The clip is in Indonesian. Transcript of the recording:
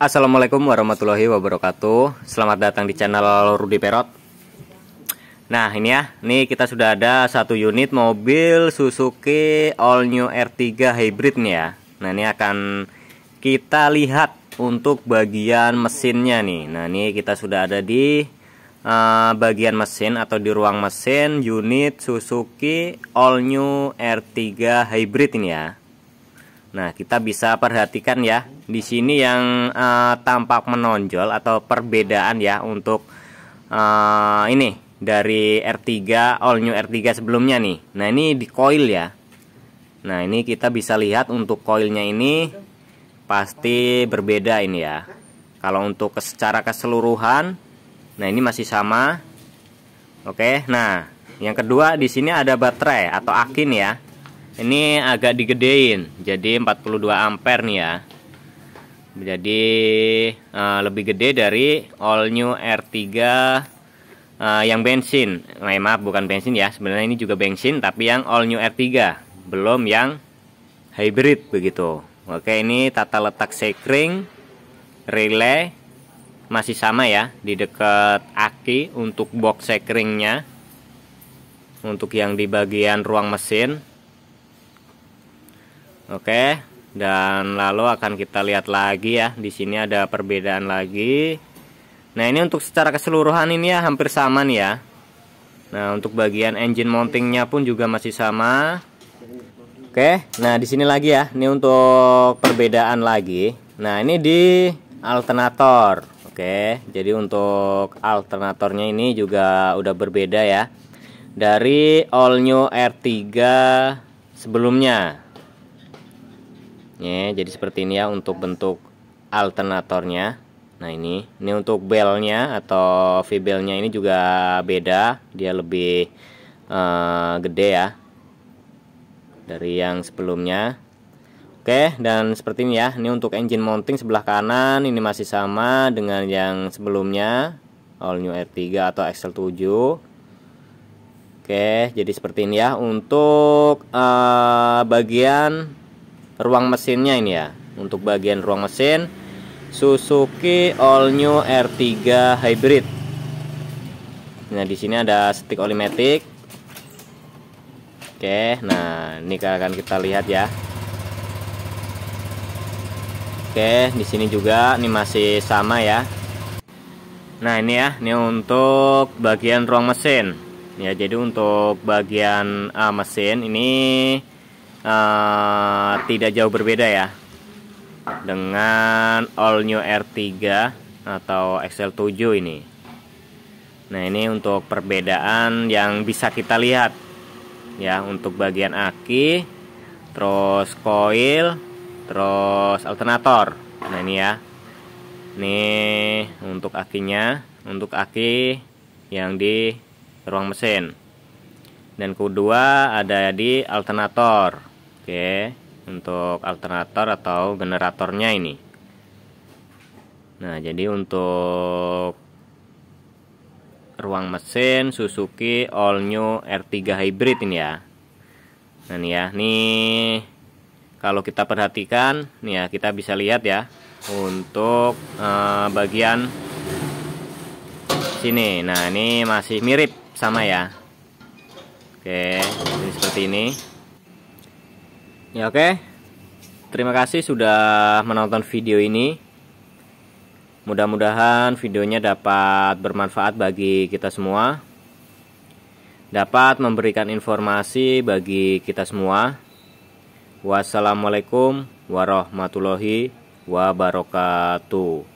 Assalamualaikum warahmatullahi wabarakatuh Selamat datang di channel Rudi Perot Nah ini ya Ini kita sudah ada satu unit mobil Suzuki All New R3 Hybrid nih ya Nah ini akan kita lihat Untuk bagian mesinnya nih Nah ini kita sudah ada di uh, Bagian mesin atau di ruang mesin Unit Suzuki All New R3 Hybrid ini ya Nah, kita bisa perhatikan ya, di sini yang uh, tampak menonjol atau perbedaan ya untuk uh, ini dari R3 all new R3 sebelumnya nih. Nah, ini di coil ya. Nah, ini kita bisa lihat untuk koilnya ini pasti berbeda ini ya. Kalau untuk secara keseluruhan, nah ini masih sama. Oke, nah yang kedua di sini ada baterai atau akin ya ini agak digedein jadi 42 ampere nih ya jadi uh, lebih gede dari all new R3 uh, eh, yang bensin nah, maaf bukan bensin ya sebenarnya ini juga bensin tapi yang all new R3 belum yang hybrid begitu oke ini tata letak sekring relay masih sama ya di dekat aki untuk box sekringnya untuk yang di bagian ruang mesin Oke, dan lalu akan kita lihat lagi ya. Di sini ada perbedaan lagi. Nah, ini untuk secara keseluruhan ini ya hampir sama nih ya. Nah, untuk bagian engine mountingnya pun juga masih sama. Oke, nah di sini lagi ya. Ini untuk perbedaan lagi. Nah, ini di alternator. Oke, jadi untuk alternatornya ini juga udah berbeda ya. Dari all new R3 sebelumnya bentuknya jadi seperti ini ya untuk bentuk alternatornya nah ini ini untuk belnya atau v belnya ini juga beda dia lebih uh, gede ya dari yang sebelumnya Oke dan seperti ini ya ini untuk engine mounting sebelah kanan ini masih sama dengan yang sebelumnya all new R3 atau XL7 Oke jadi seperti ini ya untuk uh, bagian ruang mesinnya ini ya untuk bagian ruang mesin Suzuki All New R3 Hybrid nah di sini ada stick olimetik oke nah ini akan kita lihat ya oke di sini juga ini masih sama ya Nah ini ya, ini untuk bagian ruang mesin. Ya, jadi untuk bagian uh, mesin ini uh, tidak jauh berbeda ya dengan all new R3 atau XL7 ini. Nah, ini untuk perbedaan yang bisa kita lihat ya untuk bagian aki, terus koil, terus alternator. Nah, ini ya. Nih untuk akinya, untuk aki yang di ruang mesin. Dan kedua ada di alternator. Oke, untuk alternator atau generatornya ini. Nah, jadi untuk ruang mesin Suzuki All New R3 Hybrid ini ya. Nah, ini ya, nih kalau kita perhatikan, nih ya, kita bisa lihat ya untuk eh, bagian sini. Nah, ini masih mirip sama ya. Oke, ini seperti ini. Ya oke. Okay. Terima kasih sudah menonton video ini. Mudah-mudahan videonya dapat bermanfaat bagi kita semua. Dapat memberikan informasi bagi kita semua. Wassalamualaikum warahmatullahi wabarakatuh.